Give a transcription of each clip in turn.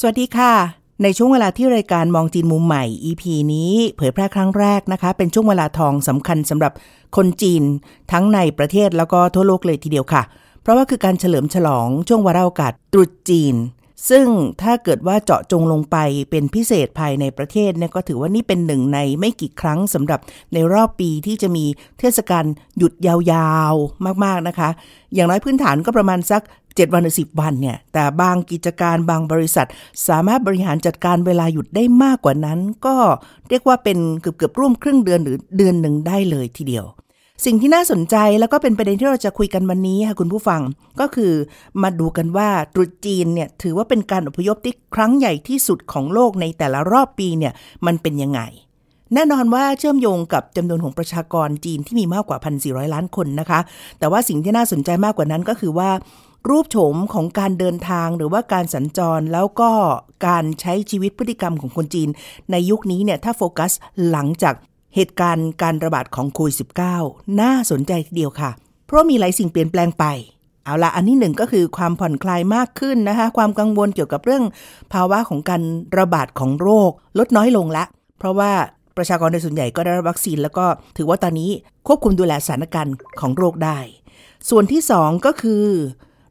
สวัสดีค่ะ ในช่วงเวลาที่รายการมองจีนมุมใหม่ EP นี้เผยแพร่ครั้งแรกนะคะ เป็นช่วงเวลาทองสำคัญสำหรับคนจีนทั้งในประเทศแล้วก็ทั่วโลกเลยทีเดียวค่ะ เพราะว่าคือการเฉลิมฉลองช่วงวาระโอกาสตรุษจีน ซึ่งถ้าเกิดว่าเจาะจงลงไปเป็นพิเศษภายในประเทศเนี่ยก็ถือว่านี่เป็นหนึ่งในไม่กี่ครั้งสำหรับในรอบปีที่จะมีเทศกาลหยุดยาวๆมากๆนะคะอย่างน้อยพื้นฐานก็ประมาณสัก7 วันหรือ10 วันเนี่ย แต่บางกิจการบางบริษัท สามารถบริหารจัดการเวลาหยุดได้มากกว่านั้น ก็เรียกว่าเป็นเกือบเกือบร่วมครึ่งเดือนหรือเดือนหนึ่งได้เลยทีเดียว สิ่งที่น่าสนใจแล้วก็เป็นประเด็นที่เราจะคุยกันวันนี้ค่ะคุณผู้ฟังก็คือมาดูกันว่าตรุษจีนเนี่ยถือว่าเป็นการอพยพที่ครั้งใหญ่ที่สุดของโลกในแต่ละรอบปีเนี่ยมันเป็นยังไง แน่นอนว่าเชื่อมโยงกับจำนวนของประชากรจีนที่มีมากกว่า1,400ล้านคนนะคะ แต่ว่าสิ่งที่น่าสนใจมากกว่านั้นก็คือว่ารูปโฉมของการเดินทางหรือว่าการสัญจรแล้วก็การใช้ชีวิตพฤติกรรมของคนจีน ในยุคนี้เนี่ยถ้าโฟกัสหลังจากเหตุการณ์การระบาดของโควิด -19 น่าสนใจทีเดียวค่ะ เพราะมีหลายสิ่งเปลี่ยนแปลงไปเอาละอันที่หนึ่งก็คือความผ่อนคลายมากขึ้นนะคะความกังวลเกี่ยวกับเรื่อง ภาวะของการระบาดของโรคลดน้อยลงละเพราะว่าประชากรโดยส่วนใหญ่ก็ได้รับวัคซีนแล้วก็ถือว่าตอนนี้ควบคุมดูแลสถานการณ์ของโรคได้ ส่วนที่สองก็คือ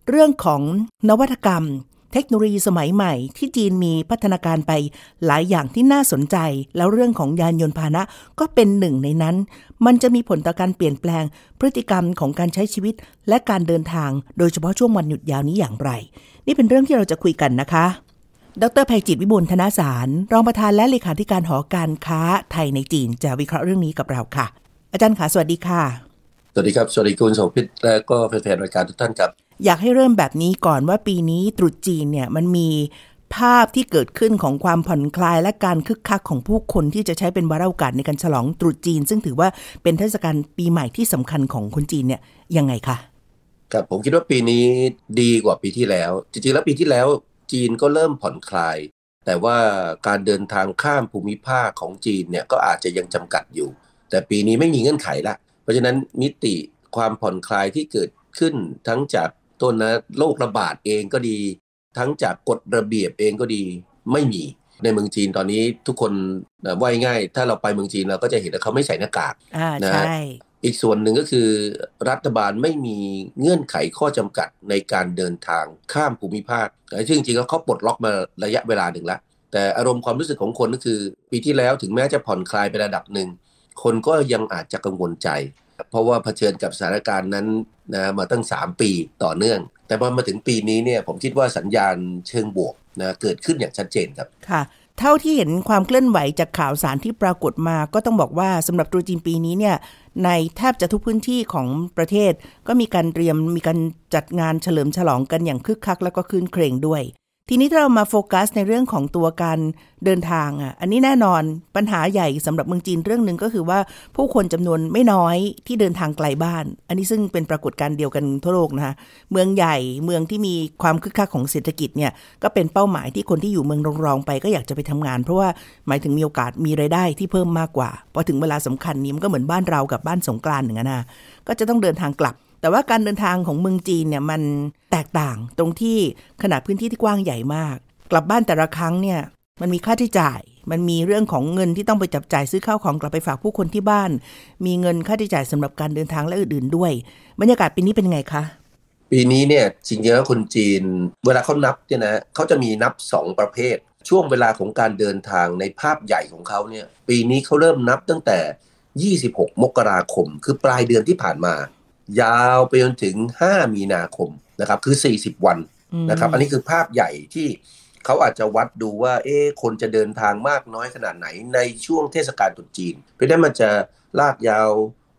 เรื่องของนวัตกรรม เทคโนโลยีสมัยใหม่ที่จีนมีพัฒนาการไปหลายอย่างที่น่าสนใจ แล้วเรื่องของยานยนต์พาหนะ ก็เป็นหนึ่งในนั้น มันจะมีผลต่อการเปลี่ยนแปลงพฤติกรรมของการใช้ชีวิตและการเดินทางโดยเฉพาะช่วงวันหยุดยาวนี้อย่างไรนี่เป็นเรื่องที่เราจะคุยกันนะคะ ดรภัยจิตวิบูลธนาสารรองประธานและเลขาธิการหอการค้าไทยในจีนจะวิเคราะห์เรื่องนี้กับเราค่ะ อาจารย์ขาสวัสดีค่ะสวัสดีครับสวัสดีคุณโสภิตและก็แฟนรายการทุกท่านครับอยากให้เริ่มแบบนี้ก่อนว่า ปีนี้ตรุษจีนเนี่ยมันมีภาพที่เกิดขึ้นของความผ่อนคลาย และการคึกคักของผู้คนที่จะใช้เป็นวาระโอกาสในการฉลองตรุษจีน ซึ่งถือว่าเป็นเทศกาลปีใหม่ที่สำคัญของคนจีนเนี่ยยังไงคะครับผมคิดว่าปีนี้ดีกว่าปีที่แล้วจริงๆแล้วปีที่แล้วจีนก็เริ่มผ่อนคลาย แต่ว่าการเดินทางข้ามภูมิภาคของจีนเนี่ยก็อาจจะยังจำกัดอยู่ แต่ปีนี้ไม่มีเงื่อนไขละเพราะฉะนั้นมิติความผ่อนคลายที่เกิดขึ้นทั้งจากต้นนะโรคระบาดเองก็ดีทั้งจากกฎระเบียบเองก็ดีไม่มีในเมืองจีนตอนนี้ทุกคนว่ายง่ายถ้าเราไปเมืองจีนเราก็จะเห็นว่าเขาไม่ใส่หน้ากากนะอีกส่วนหนึ่งก็คือรัฐบาลไม่มีเงื่อนไขข้อจำกัดในการเดินทางข้ามภูมิภาคซึ่งจริง ๆเขาปลดล็อกมาระยะเวลาหนึ่งแล้ว แต่อารมณ์ความรู้สึกของคนก็คือ ปีที่แล้วถึงแม้จะผ่อนคลายไประดับหนึ่งคนก็ยังอาจจะกังวลใจ เพราะว่าเผชิญกับสถานการณ์นั้นนะมาตั้ง 3 ปีต่อเนื่อง แต่พอมาถึงปีนี้เนี่ยผมคิดว่าสัญญาณเชิงบวกนะเกิดขึ้นอย่างชัดเจนครับค่ะ เท่าที่เห็นความเคลื่อนไหวจากข่าวสารที่ปรากฏมา ก็ต้องบอกว่าสำหรับตรุษจีนปีนี้เนี่ยในแทบจะทุกพื้นที่ของประเทศ ก็มีการเตรียมมีการจัดงานเฉลิมฉลองกันอย่างคึกคัก แล้วก็คืนเครงด้วยทีนี้ถ้าเรามาโฟกัสในเรื่องของตัวการเดินทางอ่ะ อันนี้แน่นอนปัญหาใหญ่สำหรับเมืองจีนเรื่องหนึ่งก็คือว่าผู้คนจำนวนไม่น้อยที่เดินทางไกลบ้าน อันนี้ซึ่งเป็นปรากฏการณ์เดียวกันทั่วโลกนะคะเมืองใหญ่เมืองที่มีความคึกคักของเศรษฐกิจเนี่ยก็เป็นเป้าหมายที่คนที่อยู่เมืองรองๆไปก็อยากจะไปทำงาน เพราะว่าหมายถึงมีโอกาสมีไรายได้ที่เพิ่มมากกว่าพอถึงเวลาสำคัญนี้มันก็เหมือนบ้านเรากับบ้านสงกรานต์อย่างนั้นนะก็จะต้องเดินทางกลับแต่ว่าการเดินทางของเมืองจีนเนี่ยมันแตกต่างตรงที่ขนาดพื้นที่ที่กว้างใหญ่มาก กลับบ้านแต่ละครั้งเนี่ยมันมีค่าใช้จ่าย มันมีเรื่องของเงินที่ต้องไปจับจ่ายซื้อข้าวของกลับไปฝากผู้คนที่บ้าน มีเงินค่าใช้จ่ายสำหรับการเดินทางและอื่นๆ ด้วย บรรยากาศปีนี้เป็นไงคะ ปีนี้เนี่ยจริงๆแล้วคนจีน เวลาเขานับเนี่ยนะเขาจะมีนับ 2 ประเภท ช่วงเวลาของการเดินทางในภาพใหญ่ของเขาเนี่ยปีนี้เขาเริ่มนับตั้งแต่ 26 มกราคม คือปลายเดือนที่ผ่านมายาวไปจนถึง 5 มีนาคมนะครับ คือ 40 วันนะครับ อันนี้คือภาพใหญ่ที่เขาอาจจะวัดดูว่า เอ๊คนจะเดินทางมากน้อยขนาดไหนในช่วงเทศกาลตรุษจีน เพราะนั้นมันจะลากยาว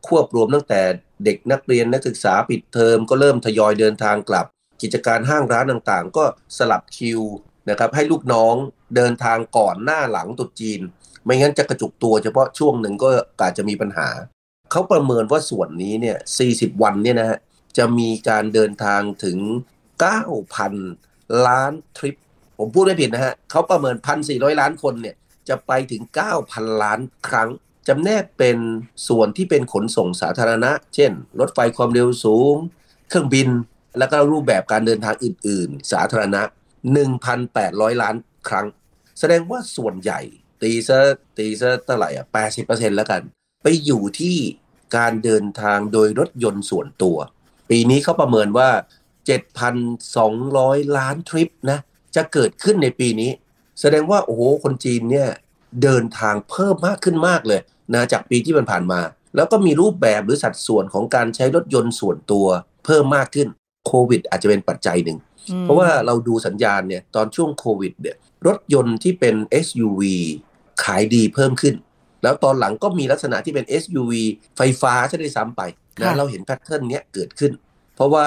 ควบรวมตั้งแต่เด็กนักเรียนนักศึกษาปิดเทอมก็เริ่มทยอยเดินทางกลับ กิจการห้างร้านต่างๆ ก็สลับคิวนะครับให้ลูกน้องเดินทางก่อนหน้าหลังตรุษจีน ไม่งั้นจะกระจุกตัวเฉพาะช่วงหนึ่งก็อาจจะมีปัญหาเขาประเมินว่าส่วนนี้เนี่ย 40 วันเนี่ยนะฮะ จะมีการเดินทางถึง 9,000 ล้านทริป ผมพูดไม่ผิดนะฮะ เขาประเมิน 1,400 ล้านคนเนี่ย จะไปถึง 9,000 ล้านครั้ง จำแนกเป็นส่วนที่เป็นขนส่งสาธารณะ เช่น รถไฟความเร็วสูง เครื่องบิน แล้วก็รูปแบบการเดินทางอื่นๆ สาธารณะ 1,800 ล้านครั้ง แสดงว่าส่วนใหญ่ ตีซะ ตีซะเท่าไหร่อ่ะ80%แล้วกันไปอยู่ที่การเดินทางโดยรถยนต์ส่วนตัว ปีนี้เขาประเมินว่า 7,200 ล้านทริปนะ จะเกิดขึ้นในปีนี้ แสดงว่าโอ้โห คนจีนเนี่ยเดินทางเพิ่มมากขึ้นมากเลยนะจากปีที่ผ่านมา แล้วก็มีรูปแบบหรือสัดส่วนของการใช้รถยนต์ส่วนตัวเพิ่มมากขึ้น โควิด อาจจะเป็นปัจจัยหนึ่ง เพราะว่าเราดูสัญญาณเนี่ยตอนช่วงโควิดเนี่ยรถยนต์ที่เป็น SUV ขายดีเพิ่มขึ้นแล้วตอนหลังก็มีลักษณะที่เป็น SUV ไฟฟ้าใช่ด้มซ้ำไปนะเราเห็นแพทเทิร์นเนี้ยเกิดขึ้น เพราะว่า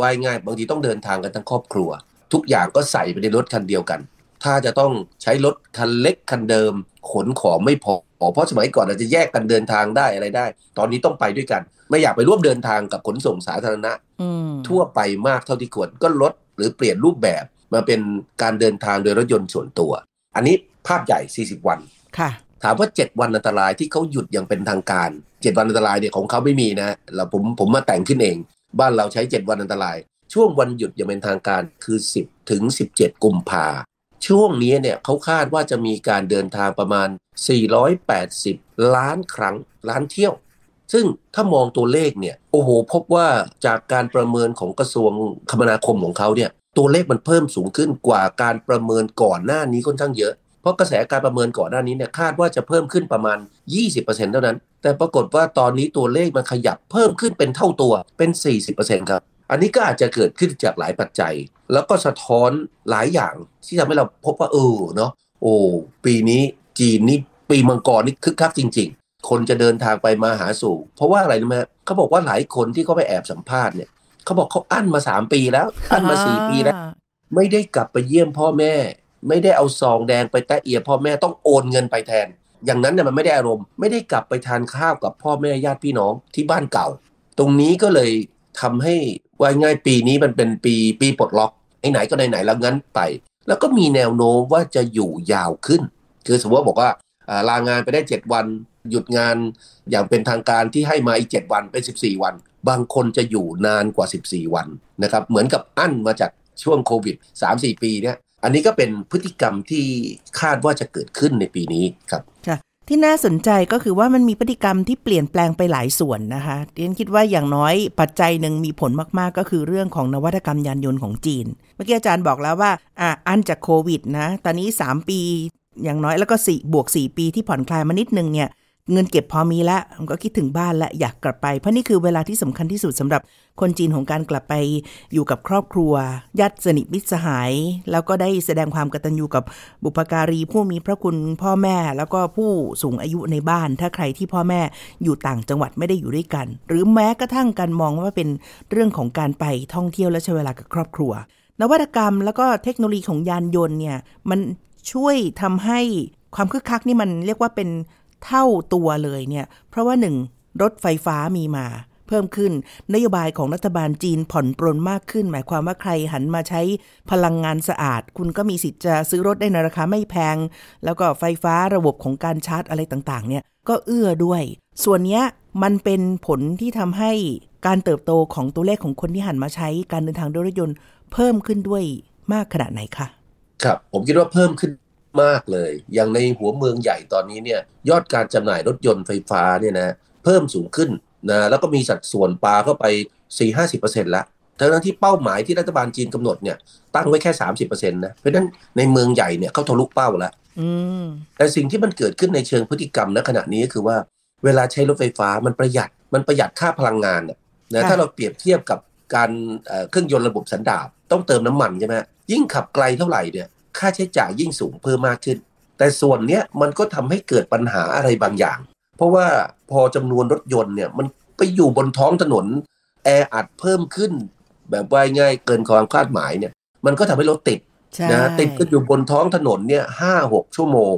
วายง่ายบางทีต้องเดินทางกันทั้งครอบครัว ทุกอย่างก็ใส่ไปในรถคันเดียวกัน ถ้าจะต้องใช้รถคันเล็กคันเดิม ขนของไม่พอ เพราะสมัยก่อนเราจะแยกกันเดินทางได้อะไรได้ ตอนนี้ต้องไปด้วยกัน ไม่อยากไปร่วมเดินทางกับขนส่งสาธารณะทั่วไปมากเท่าที่ควรก็ลดหรือเปลี่ยนรูปแบบมาเป็นการเดินทางโดยรถยนต์ส่วนตัว อันนี้ภาพใหญ่ 40 วันค่ะถามว่า 7 วันอันตรายที่เขาหยุดอย่างเป็นทางการ 7 วันอันตรายเนี่ยของเขาไม่มีนะเราผมผมมาแต่งขึ้นเอง บ้านเราใช้ 7 วันอันตราย ช่วงวันหยุดอย่างเป็นทางการคือ 10 ถึง 17 กุมภา ช่วงนี้เนี่ยเขาคาดว่าจะมีการเดินทางประมาณ 480 ล้านครั้งล้านเที่ยว ซึ่งถ้ามองตัวเลขเนี่ยโอ้โหพบว่าจากการประเมินของกระทรวงคมนาคมของเขาเนี่ยตัวเลขมันเพิ่มสูงขึ้นกว่าการประเมินก่อนหน้านี้ค่อนข้างเยอะเพราะกระแสการประเมินก่อนหน้านี้เนี่ยคาดว่าจะเพิ่มขึ้นประมาณ 20%เท่านั้น แต่ปรากฏว่าตอนนี้ตัวเลขมันขยับเพิ่มขึ้นเป็นเท่าตัวเป็น40%ครับอันนี้ก็อาจจะเกิดขึ้นจากหลายปัจจัย แล้วก็สะท้อนหลายอย่าง ที่ทำให้เราพบว่าเออเนาะโอ้ปีนี้จีนนี่ปีมังกรนี่คึกคักจริง ๆ คนจะเดินทางไปมาหาสู่ เพราะว่าอะไรรู้ไหมเขาบอกว่าหลายคนที่เขาไปแอบสัมภาษณ์เนี่ยเขาบอกเขาอั้นมา3ปีแล้ว อั้นมา4ปีแล้วไม่ได้กลับไปเยี่ยมพ่อแม่ไม่ได้เอาซองแดงไปแตะเอียพ่อแม่ต้องโอนเงินไปแทน อย่างนั้นเนี่ยมันไม่ได้อารมณ์ ไม่ได้กลับไปทานข้าวกับพ่อแม่ญาติพี่น้องที่บ้านเก่า ตรงนี้ก็เลยทำให้ว่าง่ายปีนี้มันเป็นปีปีปลดล็อกไหนๆก็ไหนๆแล้วงั้นไป แล้วก็มีแนวโน้มว่าจะอยู่ยาวขึ้น คือสมมติว่าบอกว่าลางานไปได้ 7 วัน หยุดงานอย่างเป็นทางการที่ให้มาอีก7วันเป็น 14 วัน บางคนจะอยู่นานกว่า 14 วันนะครับเหมือนกับอั้นมาจากช่วงโควิด3-4ปีเนี่ยอันนี้ก็เป็นพฤติกรรมที่คาดว่าจะเกิดขึ้นในปีนี้ครับค่ะที่น่าสนใจก็คือว่ามันมีพฤติกรรมที่เปลี่ยนแปลงไปหลายส่วน นะคะเรียนคิดว่าอย่างน้อยปัจจัยหนึ่งมีผลมากๆก็คือเรื่องของนวัตกรรมยานยนต์ของจีนเมื่อกี้อาจารย์บอกแล้วว่าอ่ะอันจากโควิดนะตอนนี้ 3 ปีอย่างน้อยแล้วก็ 4 บวก 4 ปี ที่ผ่อนคลายมานิดนึงเนี่ยเงินเก็บพอมีแล้วมก็คิดถึงบ้านและอยากกลับไป เพราะนี่คือเวลาที่สำคัญที่สุดสำหรับคนจีนของการกลับไป อยู่กับครอบครัวญาติสนิทมิตรสหาย แล้วก็ได้แสดงความกตัญญูกับบุพการีผู้มีพระคุณพ่อแม่ แล้วก็ผู้สูงอายุในบ้าน ถ้าใครที่พ่อแม่อยู่ต่างจังหวัดไม่ได้อยู่ด้วยกัน หรือแม้กระทั่งการมองว่าเป็นเรื่องของการไปท่องเที่ยวและใช้เวลากับครอบครัว นวัตกรรมแล้วก็เทคโนโลยีของยานยนต์เนี่ย มันช่วยทำให้ความคึกคักนี่มันเรียกว่าเป็นเท่าตัวเลยเนี่ย เพราะว่าหนึ่งรถไฟฟ้ามีมา เพิ่มขึ้น นโยบายของรัฐบาลจีนผ่อนปรนมากขึ้น หมายความว่าใครหันมาใช้พลังงานสะอาด คุณก็มีสิทธิ์จะซื้อรถได้ในราคาไม่แพง แล้วก็ไฟฟ้าระบบของการชาร์จอะไรต่างๆเนี่ยก็เอื้อด้วย ส่วนเนี้ยมันเป็นผลที่ทำให้การเติบโตของตัวเลขของคนที่หันมาใช้การเดินทางด้วยรถยนต์เพิ่มขึ้นด้วยมากขนาดไหนคะ ครับผมคิดว่าเพิ่มขึ้นมากเลย อย่างในหัวเมืองใหญ่ตอนนี้เนี่ยยอดการจำหน่ายรถยนต์ไฟฟ้าเนี่ยนะเพิ่มสูงขึ้นนะแล้วก็มีสัดส่วนปลาเข้าไป 4-50%แล้งนั้นที่เป้าหมายที่รัฐบาลจีนกำหนดเนี่ยตั้งไว้แค่ 30%นะ เพราะนั้นในเมืองใหญ่เนี่ยเขาทะลุเป้าแล้วแต่สิ่งที่มันเกิดขึ้นในเชิงพฤติกรรมณขณะนี้ก็คือว่า เวลาใช้รถไฟฟ้ามันประหยัดมันประหยัดค่าพลังงานนะถ้าเราเปรียบเทียบกับการเครื่องยนต์ระบบสันดาบต้องเติมน้ำมันใช่ไหมยิ่งขับไกลเท่าไหร่เนี่ยค่าใช้จ่ายยิ่งสูงเพิ่มมากขึ้น แต่ส่วนเนี้ยมันก็ทำให้เกิดปัญหาอะไรบางอย่าง เพราะว่าพอจำนวนรถยนต์เนี่ยมันไปอยู่บนท้องถนนแออัดเพิ่มขึ้นแบบว่าง่ายเกินความคาดหมายเนี่ยมันก็ทำให้รถติดนะติดก็อยู่บนท้องถนนเนี่ยห้าหกชั่วโมง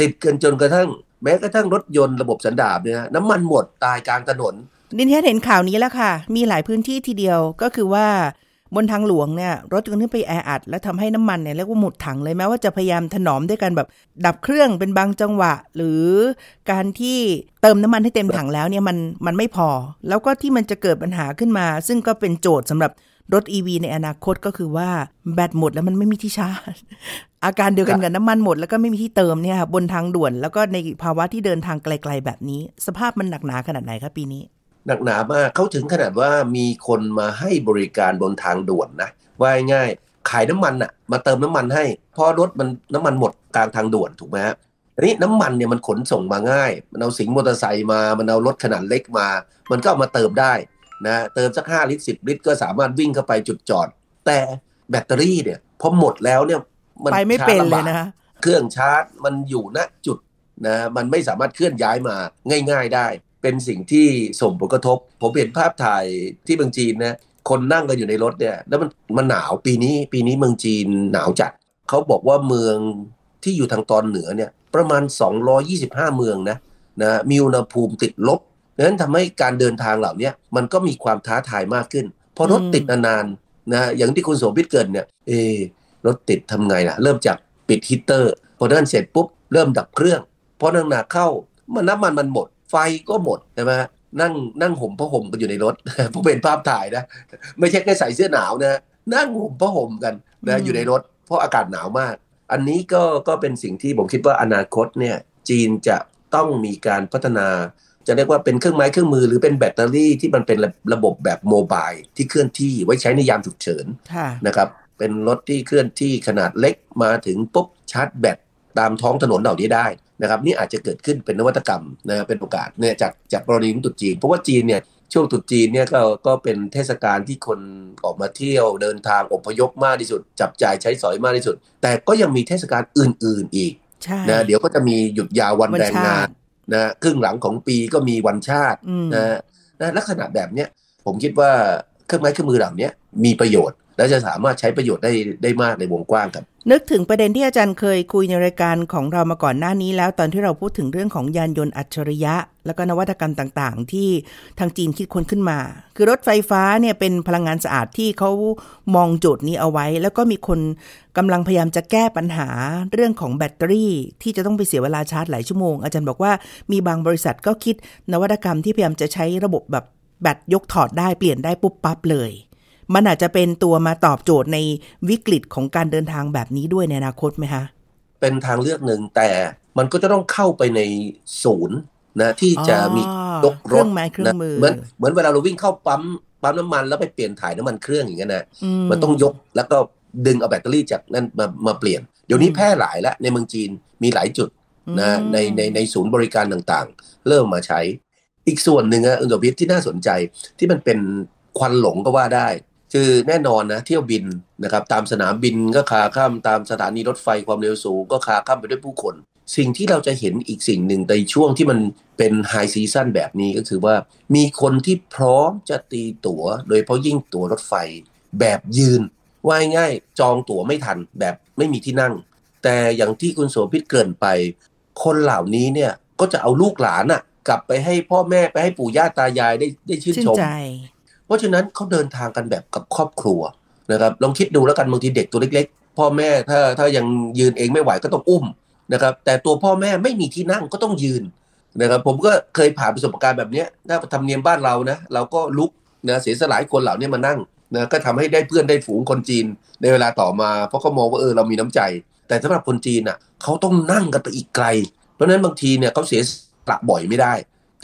ติดเกินจนกระทั่งแม้กระทั่งรถยนต์ระบบสันดาบเนี่ยน้ำมันหมดตายกลางถนน ดินเทนเห็นข่าวนี้แล้วค่ะมีหลายพื้นที่ทีเดียวก็คือว่าบนทางหลวงเนี่ย รถจึงขึ้นไปแออัด แล้วทำให้น้ำมันเนี่ยเรียกว่าหมดถังเลยแม้ว่าจะพยายามถนอมด้วยการแบบดับเครื่องเป็นบางจังหวะ หรือ การที่เติมน้ำมันให้เต็มถังแล้วเนี่ยมันมันไม่พอ แล้วก็ที่มันจะเกิดปัญหาขึ้นมา ซึ่งก็เป็นโจทย์สำหรับรถ e ีในอนาคตก็คือว่า แบตหมดแล้วมันไม่มีที่ชาร์จอาการเดียวกันกับน้ำมันหมดแล้วก็ไม่มีที่เติมเนี่ยคบนทางด่วน แล้วก็ในภาวะที่เดินทางไกล ๆ แบบนี้ สภาพมันหนักหนาขนาดไหนครับ ปีนี้หนักหนามากเขาถึงขนาดว่ามีคนมาให้บริการบนทางด่วนนะว่าง่ายขายน้ำมันอะมาเติมน้ำมันให้พอรถมันน้ำมันหมดกลางทางด่วนถูกไหมฮะอันนี้น้ำมันเนี่ยมันขนส่งมาง่าย มันเอาสิงมอเตอร์ไซค์มามันเอารถขนาดเล็กมา มันก็เอามาเติมได้นะเติมสัก5ลิตร10 ลิตร ก็สามารถวิ่งเข้าไปจุดจอด แต่แบตเตอรี่เนี่ยพอหมดแล้วเนี่ยมันไปไม่เป็นเลยนะเครื่องชาร์จมันอยู่ณจุดนะมันไม่สามารถเคลื่อนย้ายมาง่าย ๆได้เป็นสิ่งที่ส่งผลกระทบ ผมเห็นภาพถ่ายที่เมืองจีนนะ คนนั่งกันอยู่ในรถเนี่ย แล้วมันมันหนาวปีนี้ ปีนี้เมืองจีนหนาวจัดเขาบอกว่าเมืองที่อยู่ทางตอนเหนือเนี่ยประมาณ 225 เมืองนะนะ มีอุณหภูมิติดลบนั้นทำให้การเดินทางเหล่านี้มันก็มีความท้าทายมากขึ้น พอรถติดนานๆนะ อย่างที่คุณโสภิตเกินเนี่ย เอรถติดทำไงล่ะ เริ่มจากปิดฮีเตอร์พอเดินเสร็จปุ๊บเริ่มดับเครื่องพอนังหนาเข้ามันน้ำมันมันหมดไฟก็หมดใช่ไหมนั่งนั่งห่มผ้าห่มกันอยู่ในรถผมเป็นภาพถ่ายนะ ไม่ใช่แค่ใส่เสื้อหนาวนะนั่งห่มผ้าห่มกันนะอยู่ในรถ เพราะอากาศหนาวมาก อันนี้ก็ก็เป็นสิ่งที่ผมคิดว่าอนาคตเนี่ยจีนจะต้องมีการพัฒนา จะเรียกว่าเป็นเครื่องไม้เครื่องมือหรือเป็นแบตเตอรี่ที่มันเป็นระบบแบบโมบายที่เคลื่อนที่ไว้ใช้ในยามฉุกเฉินนะครับเป็นรถที่เคลื่อนที่ขนาดเล็กมาถึงปุ๊บชาร์จแบตตามท้องถนนเหล่านี้ได้นะครับนี่อาจจะเกิดขึ้นเป็นนวัตกรรมนะเป็นโอกาสเนี่ยจากจากกรณีของตุดจีน เพราะว่าจีนเนี่ยช่วงตุดจีนเนี่ยก็ก็เป็นเทศกาลที่คนออกมาเที่ยวเดินทางอพยพมากที่สุด จับจ่ายใช้สอยมากที่สุด แต่ก็ยังมีเทศกาลอื่น ๆอีกนะเดี๋ยวก็จะมีหยุดยาววันแรงงานนะครึ่งหลังของปีก็มีวันชาตินะนะลักษณะแบบเนี้ยผมคิดว่าเครื่องไม้เครื่องมือเหล่านี้มีประโยชน์และจะสามารถใช้ประโยชน์ได้ได้มากในวงกว้างครับ นึกถึงประเด็นที่อาจารย์เคยคุยในรายการของเรามาก่อนหน้านี้ แล้ว ตอนที่เราพูดถึงเรื่องของยานยนต์อัจฉริยะแล้วก็นวัตกรรมต่างๆ ที่ทางจีนคิดค้นขึ้นมาคือรถไฟฟ้าเนี่ยเป็นพลังงานสะอาดที่เขามองโจทย์นี้เอาไว้ แล้วก็มีคนกำลังพยายามจะแก้ปัญหาเรื่องของแบตเตอรี่ที่จะต้องไปเสียเวลาชาร์จหลายชั่วโมงอาจารย์บอกว่ามีบางบริษัทก็คิดนวัตกรรมที่พยายามจะใช้ระบบแบบแบตยกถอดได้เปลี่ยนได้ปุ๊บปั๊บเลยมันอาจจะเป็นตัวมาตอบโจทย์ในวิกฤตของการเดินทางแบบนี้ด้วยในอนาคตไหมคะเป็นทางเลือกหนึ่งแต่มันก็จะต้องเข้าไปในศูนย์นะที่จะมีตกรถนะเหมือนเหมือนเวลาเราวิ่งเข้าปั๊มปั๊มน้ำมันแล้วไปเปลี่ยนถ่ายน้ำมันเครื่องอย่างเงี้ยนะมันต้องยก แล้วก็ดึงเอาแบตเตอรี่จากนั่นมามาเปลี่ยน เดี๋ยวนี้แพร่หลายแล้วในเมืองจีนมีหลายจุดนะในในในศูนย์บริการต่างๆ เริ่มมาใช้อีกส่วนหนึ่งอะอุตสาหกรรมที่น่าสนใจที่มันเป็นควันหลงก็ว่าได้คือแน่นอนนะเที่ยวบินนะครับตามสนามบินก็ขาข้ามตามสถานีรถไฟความเร็วสูง ก็ขาข้ามไปด้วยผู้คน สิ่งที่เราจะเห็นอีกสิ่งหนึ่งในช่วงที่มันเป็นไฮซีซันแบบนี้ก็คือว่ามีคนที่พร้อมจะตีตัว๋ว โดยเพราะยิ่งตั๋วรถไฟแบบยืน ว่ายง่าย จองตั๋วไม่ทันแบบไม่มีที่นั่ง แต่อย่างที่คุณโสภิตเกินไป คนเหล่านี้เนี่ยก็จะเอาลูกหลานอะ่ะกลับไปให้พ่อแม่ไปให้ปู่ย่าตายายได้ได้ชื่นชมเพราะฉะนั้นเขาเดินทางกันแบบกับครอบครัวนะครับลองคิดดูแล้วกันบางทีเด็กตัวเล็ก ๆ พ่อแม่ถ้าถ้ายังยืนเองไม่ไหวก็ต้องอุ้มนะครับแต่ตัวพ่อแม่ไม่มีที่นั่งก็ต้องยืนนะครับผมก็เคยผ่านประสบการณ์แบบนี้ถ้าทำเนียมบ้านเรานะเราก็ลุกนะเสียสลายคนเหล่านี้มานั่งนะก็ทำให้ได้เพื่อนได้ฝูงคนจีน ในเวลาต่อมาเพราะเขามองว่าเออเรามีน้ำใจ แต่สำหรับคนจีนอ่ะเขาต้องนั่งกันไปอีกไกล เพราะนั้นบางทีเนี่ยเขาเสียสละบ่อยไม่ได้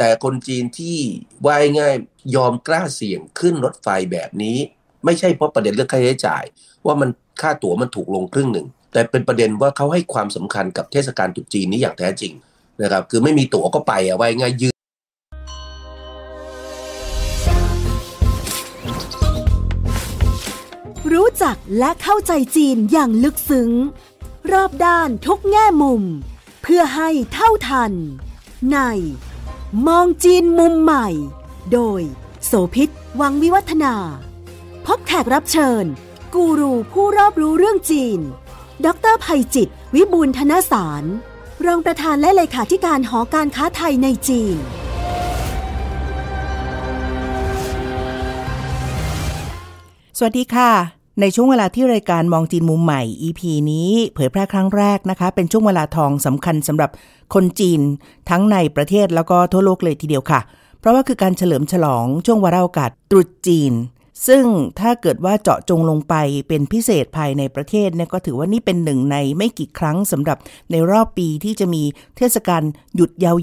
แต่คนจีนที่ว่ายง่ายยอมกล้าเสี่ยงขึ้นรถไฟแบบนี้ไม่ใช่เพราะประเด็นเรื่องค่าใช้จ่าย ว่ามันค่าตั๋วมันถูกลงครึ่งหนึ่ง แต่เป็นประเด็นว่าเขาให้ความสำคัญกับเทศกาลตรุษจีนนี้อย่างแท้จริงนะครับ คือไม่มีตั๋วก็ไปอะว่ายง่ายยืนรู้จักและเข้าใจจีนอย่างลึกซึ้งรอบด้านทุกแง่มุม เพื่อให้เท่าทันในมองจีนมุมใหม่ โดย โสพิษวังวิวัฒนา พบแขกรับเชิญ กูรูผู้รอบรู้เรื่องจีน ดรภัยจิต วิบูลธนสาร รองประธานและเลขาธิการหอการค้าไทยในจีน สวัสดีค่ะในช่วงเวลาที่รายการมองจีนมุมใหม่ EP นี้เผยแพร่ครั้งแรกนะคะเป็นช่วงเวลาทองสำคัญสำหรับคนจีนทั้งในประเทศแล้วก็ทั่วโลกเลยทีเดียวค่ะ เพราะว่าคือการเฉลิมฉลองช่วงวาระโอกาสตรุษจีน ซึ่งถ้าเกิดว่าเจาะจงลงไปเป็นพิเศษภายในประเทศเนี่ยก็ถือว่านี่เป็นหนึ่งในไม่กี่ครั้งสำหรับในรอบปีที่จะมีเทศกาลหยุดยา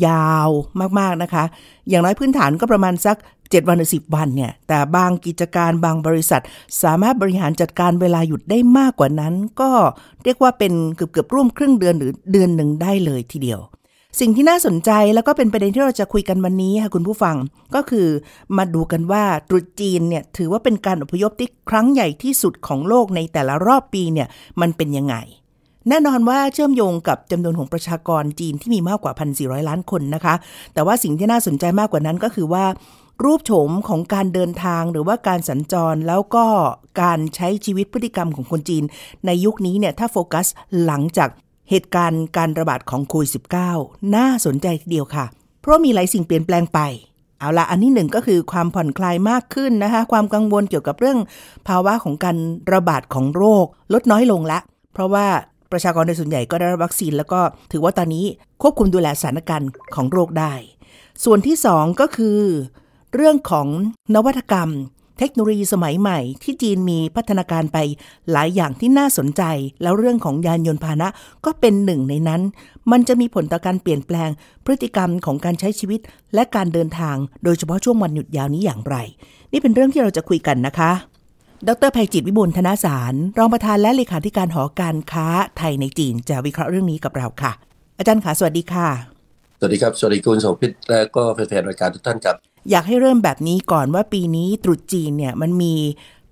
วๆมากๆนะคะอย่างน้อยพื้นฐานก็ประมาณสัก7วันหรือ10วันเนี่ย แต่บางกิจการบางบริษัท สามารถบริหารจัดการเวลาหยุดได้มากกว่านั้น ก็เรียกว่าเป็นเกือบเกือบร่วมครึ่งเดือนหรือเดือนหนึ่งได้เลยทีเดียว สิ่งที่น่าสนใจแล้วก็เป็นประเด็นที่เราจะคุยกันวันนี้ค่ะคุณผู้ฟังก็คือมาดูกันว่าตรุษจีนเนี่ย ถือว่าเป็นการอพยพที่ครั้งใหญ่ที่สุดของโลกในแต่ละรอบปีเนี่ยมันเป็นยังไง แน่นอนว่าเชื่อมโยงกับจำนวนของประชากรจีนที่มีมากกว่า 1,400 ล้านคนนะคะ แต่ว่าสิ่งที่น่าสนใจมากกว่านั้นก็คือว่ารูปโฉมของการเดินทางหรือว่าการสัญจรแล้วก็การใช้ชีวิตพฤติกรรมของคนจีน ในยุคนี้เนี่ยถ้าโฟกัสหลังจากเหตุการณ์การระบาดของโควิด -19 น่าสนใจทีเดียวค่ะ เพราะมีหลายสิ่งเปลี่ยนแปลงไป เอาละอันที่หนึ่งก็คือความผ่อนคลายมากขึ้นนะคะความกังวลเกี่ยวกับเรื่องภาวะของการระบาดของโรคลดน้อยลงละเพราะว่าประชากรในส่วนใหญ่ก็ได้รับวัคซีน แล้วก็ถือว่าตอนนี้ควบคุมดูแลสถานการณ์ของโรคได้ ส่วนที่สองก็คือเรื่องของนวัตกรรมเทคโนโลยีสมัยใหม่ที่จีนมีพัฒนาการไปหลายอย่างที่น่าสนใจ แล้วเรื่องของยานยนต์พาหนะก็เป็นหนึ่งในนั้น มันจะมีผลต่อการเปลี่ยนแปลงพฤติกรรมของการใช้ชีวิต และการเดินทาง โดยเฉพาะช่วงวันหยุดยาวนี้อย่างไร นี่เป็นเรื่องที่เราจะคุยกันนะคะ ดรภัยจิตวิบูลธนาสารรองประธานและเลขาธิการหอการค้าไทยในจีนจะวิเคราะห์เรื่องนี้กับเราค่ะ อาจารย์ขาสวัสดีค่ะสวัสดีครับ สวัสดีคุณโสภิตและก็แฟนๆรายการทุกท่านครับ อยากให้เริ่มแบบนี้ก่อนว่าปีนี้ตรุษจีนเนี่ยมันมี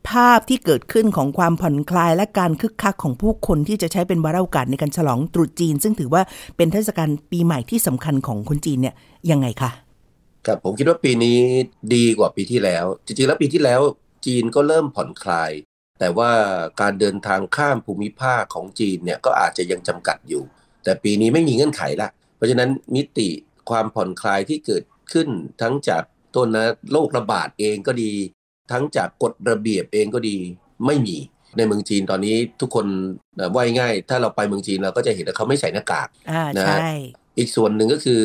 ภาพที่เกิดขึ้นของความผ่อนคลาย และการคึกคักของผู้คนที่จะใช้เป็นวาระโอกาสในการฉลองตรุษจีน ซึ่งถือว่าเป็นเทศกาลปีใหม่ที่สำคัญของคนจีนเนี่ยยังไงคะครับผมคิดว่าปีนี้ดีกว่าปีที่แล้วจริงๆแล้วปีที่แล้วจีนก็เริ่มผ่อนคลาย แต่ว่าการเดินทางข้ามภูมิภาคของจีนเนี่ยก็อาจจะยังจำกัดอยู่ แต่ปีนี้ไม่มีเงื่อนไขละเพราะฉะนั้นมิติความผ่อนคลายที่เกิดขึ้นทั้งจากต้นนะโรคระบาดเองก็ดี ทั้งจากกฎระเบียบเองก็ดีไม่มี ในเมืองจีนตอนนี้ทุกคนว่ายง่ายถ้าเราไปเมืองจีนเราก็จะเห็นว่าเขาไม่ใส่หน้ากากนะอีกส่วนหนึ่งก็คือ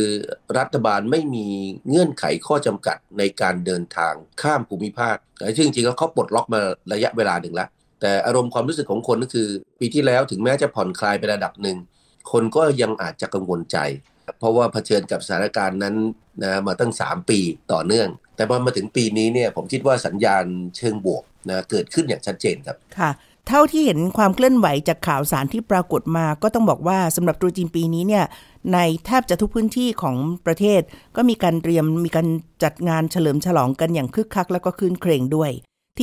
รัฐบาลไม่มีเงื่อนไขข้อจำกัดในการเดินทางข้ามภูมิภาคซึ่งจริงๆก็เขาปลดล็อกมาระยะเวลาหนึ่งแล้วแต่อารมณ์ความรู้สึกของคนก็คือ ปีที่แล้วถึงแม้จะผ่อนคลายไประดับหนึ่งคนก็ยังอาจจะกังวลใจ เพราะว่าเผชิญกับสถานการณ์นั้นนะมาตั้ง 3 ปีต่อเนื่อง แต่พอมาถึงปีนี้เนี่ยผมคิดว่าสัญญาณเชิงบวกนะเกิดขึ้นอย่างชัดเจนครับค่ะ เท่าที่เห็นความเคลื่อนไหวจากข่าวสารที่ปรากฏมาก็ต้องบอกว่าสำหรับตรุษจีนปีนี้เนี่ยในแทบจะทุกพื้นที่ของประเทศ ก็มีการเตรียมมีการจัดงานเฉลิมฉลองกันอย่างคึกคักแล้วก็คืนเครงด้วย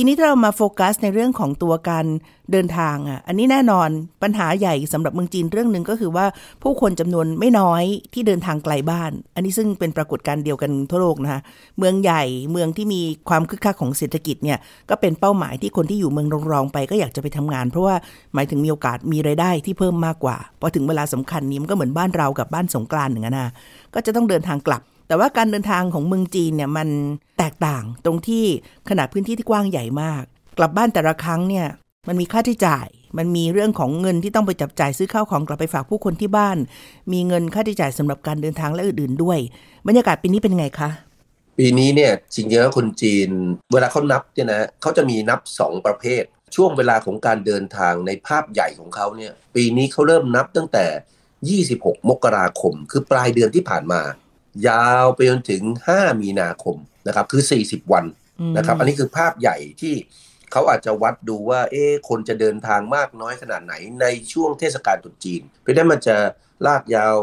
ทีนี้ถ้าเรามาโฟกัสในเรื่องของตัวการเดินทางอ่ะ อันนี้แน่นอนปัญหาใหญ่สำหรับเมืองจีนเรื่องหนึ่งก็คือว่าผู้คนจำนวนไม่น้อยที่เดินทางไกลบ้าน อันนี้ซึ่งเป็นปรากฏการณ์เดียวกัน ทั่วโลกนะคะเมืองใหญ่เมืองที่มีความคึกคักของเศรษฐกิจเนี่ยก็เป็นเป้าหมายที่คนที่อยู่เมืองรองๆไปก็อยากจะไปทำงาน เพราะว่าหมายถึงมีโอกาสมีไรายได้ที่เพิ่มมากกว่าพอถึงเวลาสำคัญนี้มันก็เหมือนบ้านเรากับบ้านสงกรานต์อย่างนั้นนะก็จะต้องเดินทางกลับแต่ว่าการเดินทางของเมืองจีนเนี่ยมันแตกต่างตรงที่ขนาดพื้นที่ที่กว้างใหญ่มาก กลับบ้านแต่ละครั้งเนี่ยมันมีค่าใช้จ่าย มันมีเรื่องของเงินที่ต้องไปจับจ่ายซื้อข้าวของกลับไปฝากผู้คนที่บ้าน มีเงินค่าใช้จ่ายสำหรับการเดินทางและอื่นๆด้วย บรรยากาศปีนี้เป็นไงคะ ปีนี้เนี่ยจริงๆแล้วคนจีน เวลาเขานับเนี่ยนะเขาจะมีนับ 2 ประเภท ช่วงเวลาของการเดินทางในภาพใหญ่ของเขาเนี่ยปีนี้เขาเริ่มนับตั้งแต่ 26 มกราคม คือปลายเดือนที่ผ่านมายาวไปจนถึง 5 มีนาคมนะครับ คือ 40 วันนะครับ อันนี้คือภาพใหญ่ที่เขาอาจจะวัดดูว่า เอ๊คนจะเดินทางมากน้อยขนาดไหนในช่วงเทศกาลตรุษจีน เพราะนั้นมันจะลากยาว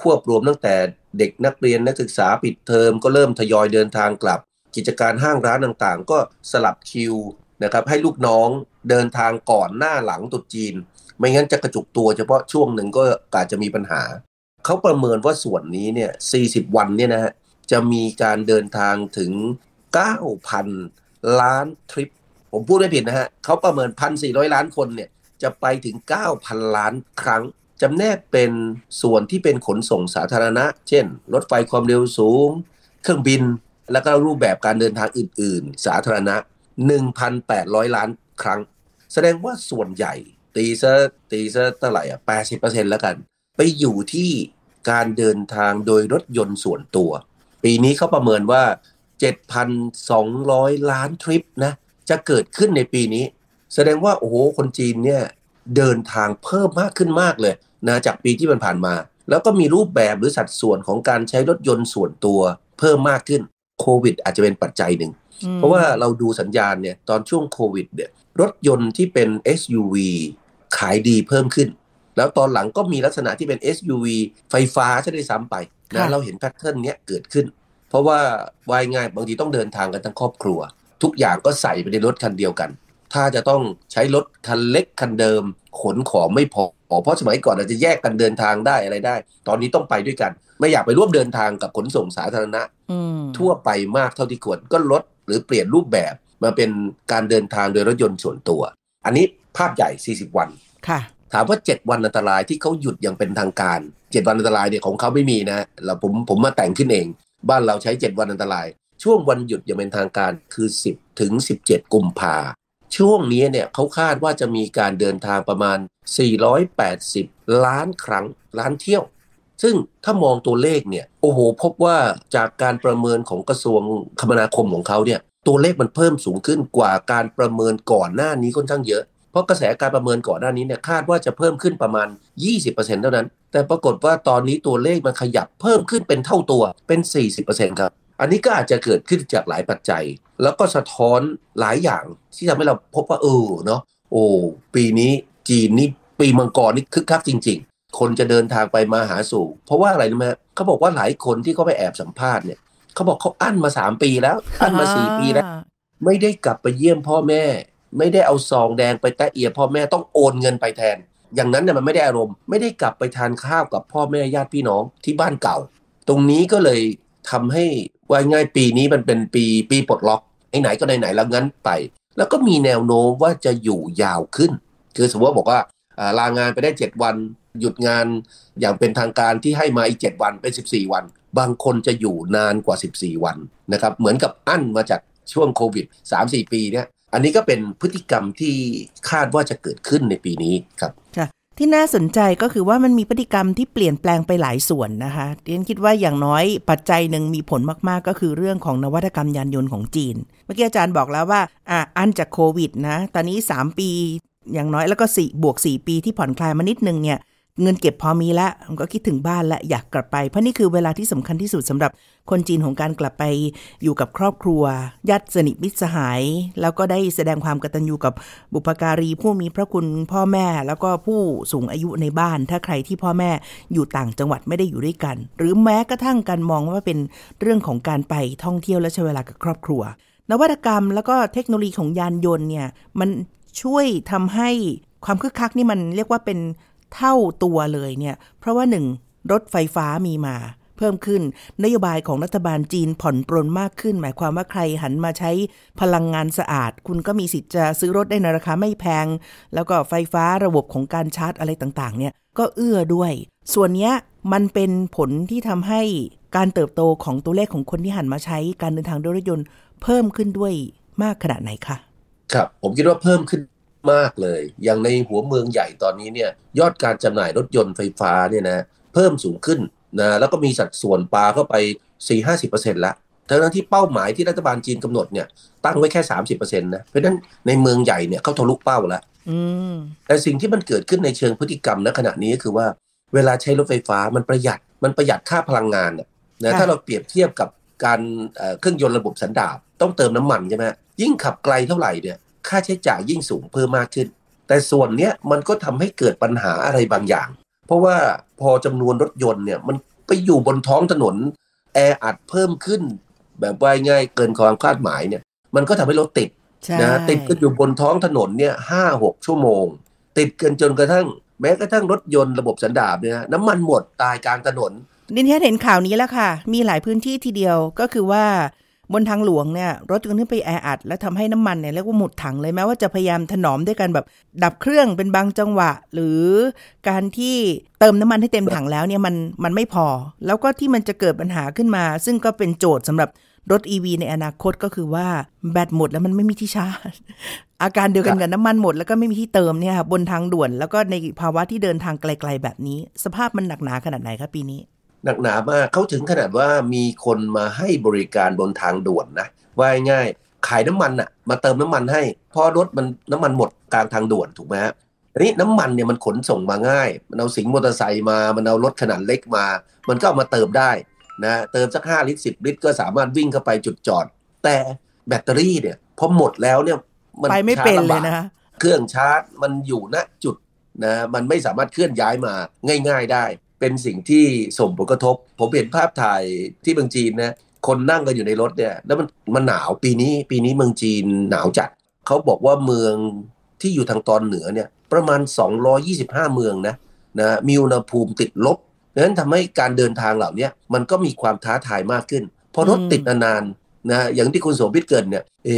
ควบรวมตั้งแต่เด็กนักเรียนนักศึกษาปิดเทอมก็เริ่มทยอยเดินทางกลับ กิจการห้างร้านต่างๆ ก็สลับคิวนะครับให้ลูกน้องเดินทางก่อนหน้าหลังตรุษจีน ไม่งั้นจะกระจุกตัว เฉพาะช่วงหนึ่งก็อาจจะมีปัญหาเขาประเมินว่าส่วนนี้เนี่ย 40 วันเนี่ยนะฮะ จะมีการเดินทางถึง 9,000 ล้านทริป ผมพูดไม่ผิดนะฮะ เขาประเมิน 1,400 ล้านคนเนี่ย จะไปถึง 9,000 ล้านครั้ง จำแนกเป็นส่วนที่เป็นขนส่งสาธารณะ เช่น รถไฟความเร็วสูง เครื่องบิน แล้วก็รูปแบบการเดินทางอื่น ๆ สาธารณะ 1,800 ล้านครั้ง แสดงว่าส่วนใหญ่ ตีซะ ตีซะเท่าไหร่อ่ะแปเปอร์เซ็นต์แล้วกัน ไปอยู่ที่การเดินทางโดยรถยนต์ส่วนตัว ปีนี้เขาประเมินว่า 7,200 ล้านทริปนะจะเกิดขึ้นในปีนี้ แสดงว่า โอ้โห คนจีนเนี่ย เดินทางเพิ่มมากขึ้นมากเลยนะจากปีที่ผ่านมา แล้วก็มีรูปแบบหรือสัดส่วนของการใช้รถยนต์ส่วนตัว เพิ่มมากขึ้นโควิด อาจจะเป็นปัจจัยหนึ่ง เพราะว่าเราดูสัญญาณเนี่ยตอนช่วงโควิดเนี่ยรถยนต์ที่เป็น SUV ขายดีเพิ่มขึ้นแล้วตอนหลังก็มีลักษณะที่เป็น SUV ไฟฟ้าซะด้วยซ้ำไปนะเราเห็นแพทเทิร์นนี้เกิดขึ้น เพราะว่าวายง่ายบางทีต้องเดินทางกันทั้งครอบครัว ทุกอย่างก็ใส่ไปในรถคันเดียวกัน ถ้าจะต้องใช้รถคันเล็กคันเดิม ขนของไม่พอเพราะสมัยก่อนอาจจะแยกกันเดินทางได้อะไรได้ ตอนนี้ต้องไปด้วยกัน ไม่อยากไปร่วมเดินทางกับขนส่งสาธารณะทั่วไปมากเท่าที่ควรก็ลดหรือเปลี่ยนรูปแบบมาเป็นการเดินทางโดยรถยนต์ส่วนตัว อันนี้ภาพใหญ่ 40 วันค่ะถามว่า 7 วันอันตรายที่เขาหยุดอย่างเป็นทางการ 7 วันอันตรายเนี่ยของเขาไม่มีนะเราผมผมมาแต่งขึ้นเอง บ้านเราใช้ 7 วันอันตราย ช่วงวันหยุดอย่างเป็นทางการคือ 10 ถึง 17กุมภาช่วงนี้เนี่ยเขาคาดว่าจะมีการเดินทางประมาณ 480 ล้านครั้งล้านเที่ยว ซึ่งถ้ามองตัวเลขเนี่ยโอ้โห พบว่าจากการประเมินของกระทรวงคมนาคมของเขาเนี่ยตัวเลขมันเพิ่มสูงขึ้นกว่าการประเมินก่อนหน้านี้ค่อนข้างเยอะราะกระแสการประเมินก่อนหน้านี้เนี่ยคาดว่าจะเพิ่มขึ้นประมาณ 20%เท่านั้น แต่ปรากฏว่าตอนนี้ตัวเลขมันขยับเพิ่มขึ้นเป็นเท่าตัวเป็น 40%ครับ อันนี้ก็อาจจะเกิดขึ้นจากหลายปัจจัย แล้วก็สะท้อนหลายอย่างที่ทำให้เราพบว่าเออเนาะ โอ้ปีนี้ จีนนี่ปีมังกรนี่คึกคักจริง ๆ คนจะเดินทางไปมาหาสู่ เพราะว่าอะไรรู้ไหมเขาบอกว่าหลายคนที่เขาไปแอบสัมภาษณ์เนี่ยเขาบอกเขาอั้นมาสามปีแล้ว อั้นมาสี่ปีแล้วไม่ได้กลับไปเยี่ยมพ่อแม่ไม่ได้เอาซองแดงไปแตะเอียพ่อแม่ต้องโอนเงินไปแทน อย่างนั้นเนี่ยมันไม่ได้อารมณ์ไม่ได้กลับไปทานข้าวกับพ่อแม่ญาติพี่น้องที่บ้านเก่า ตรงนี้ก็เลยทำให้ว่าง่ายปีนี้มันเป็นปีปีปลดล็อกไหนๆก็ไหนๆแล้วงั้นไป แล้วก็มีแนวโน้มว่าจะอยู่ยาวขึ้น คือสมมติว่าบอกว่าลางานไปได้ 7 วัน หยุดงาน อย่างเป็นทางการที่ให้มาอีก7วันเป็น 14 วัน บางคนจะอยู่นานกว่า 14 วันนะครับเหมือนกับอั้นมาจากช่วงโควิด3-4ปีเนี่ยอันนี้ก็เป็นพฤติกรรมที่คาดว่าจะเกิดขึ้นในปีนี้ครับค่ะที่น่าสนใจก็คือว่ามันมีพฤติกรรมที่เปลี่ยนแปลงไปหลายส่วนนะคะเรียนคิดว่าอย่างน้อยปัจจัยหนึ่งมีผลมากๆก็คือเรื่องของนวัตกรรมยานยนต์ของจีน เมื่อกี้อาจารย์บอกแล้วว่าอ่ะอันจากโควิดนะตอนนี้ 3 ปี อย่างน้อยแล้วก็ 4 บวก 4 ปี ที่ผ่อนคลายมานิดนึงเนี่ยเงินเก็บพอมีแล้วมก็คิดถึงบ้านและอยากกลับไป เพราะนี่คือเวลาที่สำคัญที่สุดสำหรับคนจีนของการกลับไป อยู่กับครอบครัวญาติสนิทมิตรสหาย แล้วก็ได้แสดงความกตัญญูกับบุพการีผู้มีพระคุณพ่อแม่ แล้วก็ผู้สูงอายุในบ้านถ้าใครที่พ่อแม่อยู่ต่างจังหวัดไม่ได้อยู่ด้วยกัน หรือแม้กระทั่งการมองว่าเป็นเรื่องของการไปท่องเที่ยวและใช้เวลากับครอบครัว นวัตกรรม แล้วก็เทคโนโลยีของยานยนต์เนี่ยมันช่วยทำให้ความคึกคักนี่มันเรียกว่าเป็นเท่าตัวเลยเนี่ย เพราะว่าหนึ่งรถไฟฟ้ามีมา เพิ่มขึ้น นโยบายของรัฐบาลจีนผ่อนปรนมากขึ้น หมายความว่าใครหันมาใช้พลังงานสะอาด คุณก็มีสิทธิ์จะซื้อรถได้ในราคาไม่แพง แล้วก็ไฟฟ้าระบบของการชาร์จอะไรต่างๆเนี่ย ก็เอื้อด้วย ส่วนนี้มันเป็นผลที่ทำให้การเติบโตของตัวเลขของคนที่หันมาใช้การเดินทางด้วยรถยนต์เพิ่มขึ้นด้วยมากขนาดไหนคะ ครับผมคิดว่าเพิ่มขึ้นมากเลย อย่างในหัวเมืองใหญ่ตอนนี้เนี่ยยอดการจำหน่ายรถยนต์ไฟฟ้าเนี่ยนะเพิ่มสูงขึ้นนะแล้วก็มีสัดส่วนปลาเข้าไป 4-50%ละทั้งที่เป้าหมายที่รัฐบาลจีนกำหนดเนี่ยตั้งไว้แค่ 30%นะเพราะฉะนั้นในเมืองใหญ่เนี่ยเขาทะลุเป้าแล้ว แต่สิ่งที่มันเกิดขึ้นในเชิงพฤติกรรมณขณะนี้ก็คือว่า เวลาใช้รถไฟฟ้ามันประหยัดมันประหยัดค่าพลังงานนะถ้าเราเปรียบเทียบกับการเครื่องยนต์ระบบสันดาปต้องเติมน้ำมันใช่ไหมยิ่งขับไกลเท่าไหร่เนี่ยค่าใช้จ่ายยิ่งสูงเพิ่มมากขึ้น แต่ส่วนเนี้ยมันก็ทำให้เกิดปัญหาอะไรบางอย่าง เพราะว่าพอจำนวนรถยนต์เนี่ยมันไปอยู่บนท้องถนนแออัดเพิ่มขึ้นแบบว่าง่ายเกินความคาดหมายเนี่ย มันก็ทำให้รถติดนะติดกันอยู่บนท้องถนนเนี่ยห้าหกชั่วโมง ติดกันจนกระทั่งแม้กระทั่งรถยนต์ระบบสันดาบเนี่ยน้ำมันหมดตายกลางถนนดิฉันเห็นข่าวนี้แล้วค่ะ มีหลายพื้นที่ทีเดียวก็คือว่าบนทางหลวงเนี่ยรถจึงขึ้นไปแออัด และทำให้น้ำมันเนี่ยเรียกว่าหมดถังเลยแม้ว่าจะพยายามถนอมด้วยกันแบบดับเครื่องเป็นบางจังหวะ หรือ การที่เติมน้ำมันให้เต็มถังแล้วเนี่ยมันมันไม่พอ แล้วก็ที่มันจะเกิดปัญหาขึ้นมา ซึ่งก็เป็นโจทย์สำหรับรถ e ีในอนาคตก็คือว่า แบตหมดแล้วมันไม่มีที่ชาร์จอาการเดียวกันกับน้ำมันหมด แล้วก็ไม่มีที่เติมเนี่ยค่ะบนทางด่วน แล้วก็ในภาวะที่เดินทางไกล ๆ แบบนี้ สภาพมันหนักหนาขนาดไหนครับ ปีนี้หนักหนามากเขาถึงขนาดว่ามีคนมาให้บริการบนทางด่วนนะว่ายง่ายขายน้ำมันอะมาเติมน้ำมันให้พอรถมันน้ำามันหมดกลางทางด่วนถูกไหมฮะนี้น้ำมันเนี่ยมันขนส่งมาง่าย มันเอาสิงมอเตอร์ไซค์มามันเอารถขนาดเล็กมา มันก็เอามาเติมได้นะเติมสัก5ลิตร10 ลิตร ก็สามารถวิ่งเข้าไปจุดจอด แต่แบตเตอรี่เนี่ยพอหมดแล้วเนี่ยมันไปไม่เป็นเลยนะ เครื่องชาร์จมันอยู่ณจุดนะมันไม่สามารถเคลื่อนย้ายมาง่าย ๆได้เป็นสิ่งที่ส่งผลกระทบ ผมเห็นภาพถ่ายที่เมืองจีนนะ คนนั่งกันอยู่ในรถเนี่ย แล้วมันมันหนาวปีนี้ปีนี้เมืองจีนหนาวจัด เขาบอกว่าเมืองที่อยู่ทางตอนเหนือเนี่ยประมาณ 225 เมืองนะนะ มีอุณหภูมิติดลบดังนั้นทำให้การเดินทางเหล่านี้มันก็มีความท้าทายมากขึ้น พอรถติดนานๆนะ อย่างที่คุณโสภิตเกินเนี่ย เอ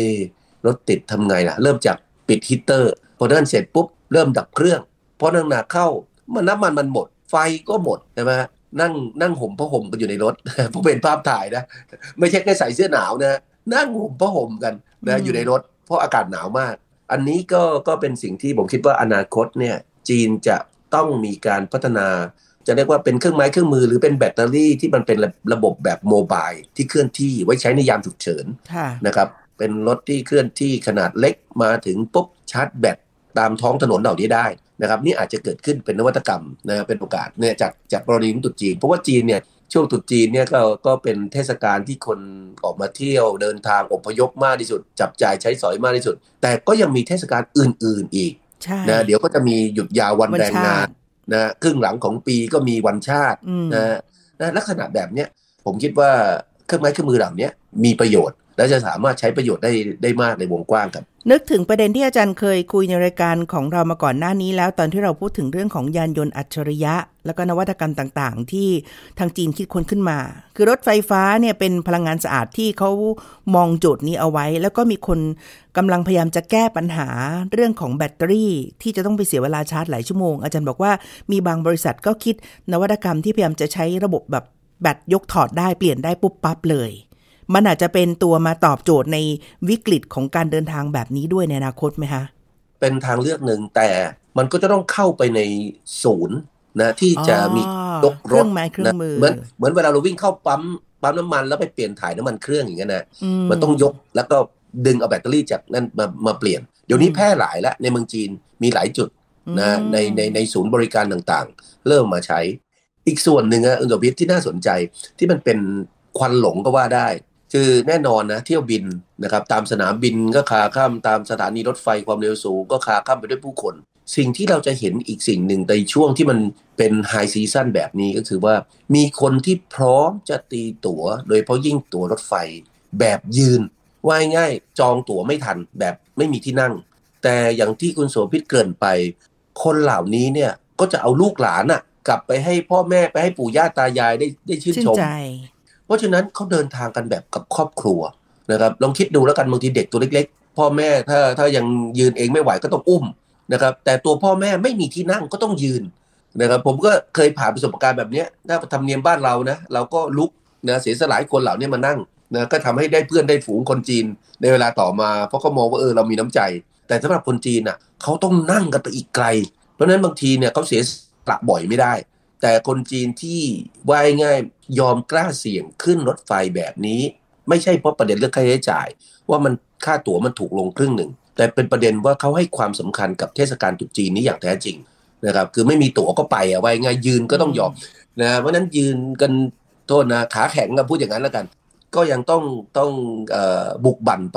รถติดทำไงล่ะ เริ่มจากปิดฮีเตอร์ พอเดินเสร็จปุ๊บเริ่มดับเครื่องพอนังหนาเข้ามันน้ำมันมันหมดไฟก็หมดใช่ไหมนั่งนั่งห่มผ้าห่มกันอยู่ในรถผมเป็นภาพถ่ายนะไม่ใช่แค่ใส่เสื้อหนาวนะนั่งห่มผ้าห่มกันนะอยู่ในรถ เพราะอากาศหนาวมาก อันนี้ก็ก็เป็นสิ่งที่ผมคิดว่าอนาคตเนี่ยจีนจะต้องมีการพัฒนาจะเรียกว่าเป็นเครื่องไม้เครื่องมือหรือเป็นแบตเตอรี่ที่มันเป็นระบบแบบโมบายที่เคลื่อนที่ไว้ใช้ในยามฉุกเฉินนะครับเป็นรถที่เคลื่อนที่ขนาดเล็กมาถึงปุ๊บชาร์จแบตตามท้องถนนเหล่านี้ได้นะครับนี่อาจจะเกิดขึ้นเป็นนวัตกรรมนะเป็นโอกาสเนี่ยจากจากกรณีของตุดจีนเพราะว่าจีนเนี่ยช่วงตุดจีนเนี่ยก็ก็เป็นเทศกาลที่คนออกมาเที่ยวเดินทางอพยพมากที่สุด จับจ่ายใช้สอยมากที่สุด แต่ก็ยังมีเทศกาลอื่น ๆ อีกนะเดี๋ยวก็จะมีหยุดยาววันแรงงานนะครึ่งหลังของปีก็มีวันชาตินะนะลักษณะแบบเนี้ยผมคิดว่าเครื่องไม้เครื่องมือเหล่านี้มีประโยชน์และจะสามารถใช้ประโยชน์ได้ได้มากในวงกว้างครับ นึกถึงประเด็นที่อาจารย์เคยคุยในรายการของเรามาก่อนหน้านี้ แล้วตอนที่เราพูดถึงเรื่องของยานยนต์อัจฉริยะ แล้วก็นวัตกรรมต่างๆ ที่ทางจีนคิดค้นขึ้นมา คือรถไฟฟ้าเนี่ยเป็นพลังงานสะอาดที่เขามองโจทย์นี้เอาไว้ แล้วก็มีคนกำลังพยายามจะแก้ปัญหาเรื่องของแบตเตอรี่ที่จะต้องไปเสียเวลาชาร์จหลายชั่วโมงอาจารย์บอกว่ามีบางบริษัทก็คิด นวัตกรรมที่พยายามจะใช้ระบบแบบแบตยกถอดได้เปลี่ยนได้ปุ๊บปั๊บเลยมันอาจจะเป็นตัวมาตอบโจทย์ในวิกฤตของการเดินทางแบบนี้ด้วยในอนาคตไหมคะเป็นทางเลือกหนึ่งแต่มันก็จะต้องเข้าไปในศูนย์นะที่จะมียกรถนะเหมือนเหมือนเวลาเราวิ่งเข้าปั๊มปั๊มน้ำมันแล้วไปเปลี่ยนถ่ายน้ำมันเครื่องอย่างเงี้ยนะมันต้องยกแล้วก็ดึงเอาแบตเตอรี่จากนั่นมามาเปลี่ยนเดี๋ยวนี้แพร่หลายแล้วในเมืองจีนมีหลายจุดนะในในในศูนย์บริการต่างๆ เริ่มมาใช้ อีกส่วนหนึ่งอะอุตสาหกรรมที่น่าสนใจที่มันเป็นควันหลงก็ว่าได้คือแน่นอนนะเที่ยวบินนะครับตามสนามบินก็ขาข้ามตามสถานีรถไฟความเร็วสูง ก็ขาข้ามไปด้วยผู้คน สิ่งที่เราจะเห็นอีกสิ่งหนึ่งในช่วงที่มันเป็นไฮซีซันแบบนี้ก็คือว่ามีคนที่พร้อมจะตีตัว๋ว โดยเพราะยิ่งตั๋วรถไฟแบบยืน ว่ายง่ายจองตั๋วไม่ทันแบบไม่มีที่นั่ง แต่อย่างที่คุณโสภิตเกินไป คนเหล่านี้เนี่ยก็จะเอาลูกหลานอะกลับไปให้พ่อแม่ไปให้ปู่ย่าตายายได้ได้ชื่นชมเพราะฉะนั้นเขาเดินทางกันแบบกับครอบครัวนะครับลองคิดดูแล้วกันบางทีเด็กตัวเล็ก ๆ พ่อแม่ถ้าถ้ายังยืนเองไม่ไหวก็ต้องอุ้มนะครับแต่ตัวพ่อแม่ไม่มีที่นั่งก็ต้องยืนนะครับผมก็เคยผ่านประสบการณ์แบบนี้ถ้าทำเนียมบ้านเรานะเราก็ลุกนะเสียสลายคนเหล่านี้มานั่งนะก็ทำให้ได้เพื่อนได้ฝูงคนจีน ในเวลาต่อมาเพราะเขามองว่าเออเรามีน้ำใจ แต่สำหรับคนจีนอ่ะเขาต้องนั่งกันไปอีกไกล เพราะนั้นบางทีเนี่ยเขาเสียสละบ่อยไม่ได้แต่คนจีนที่ว่ายง่ายยอมกล้าเสี่ยงขึ้นรถไฟแบบนี้ ไม่ใช่เพราะประเด็นเรื่องค่าใช้จ่าย ว่ามันค่าตั๋วมันถูกลงครึ่งหนึ่งแต่เป็นประเด็นว่าเขาให้ความสำคัญกับเทศกาลตรุษจีนนี้อย่างแท้จริงนะครับคือไม่มีตั๋วก็ไปอะว่ายง่ายยืนก็ต้องยอมนะเพราะนั้นยืนกันโทษนะขาแข็งก็พูดอย่างนั้นแล้วกันก็ยังต้องต้องบุกบั่นไป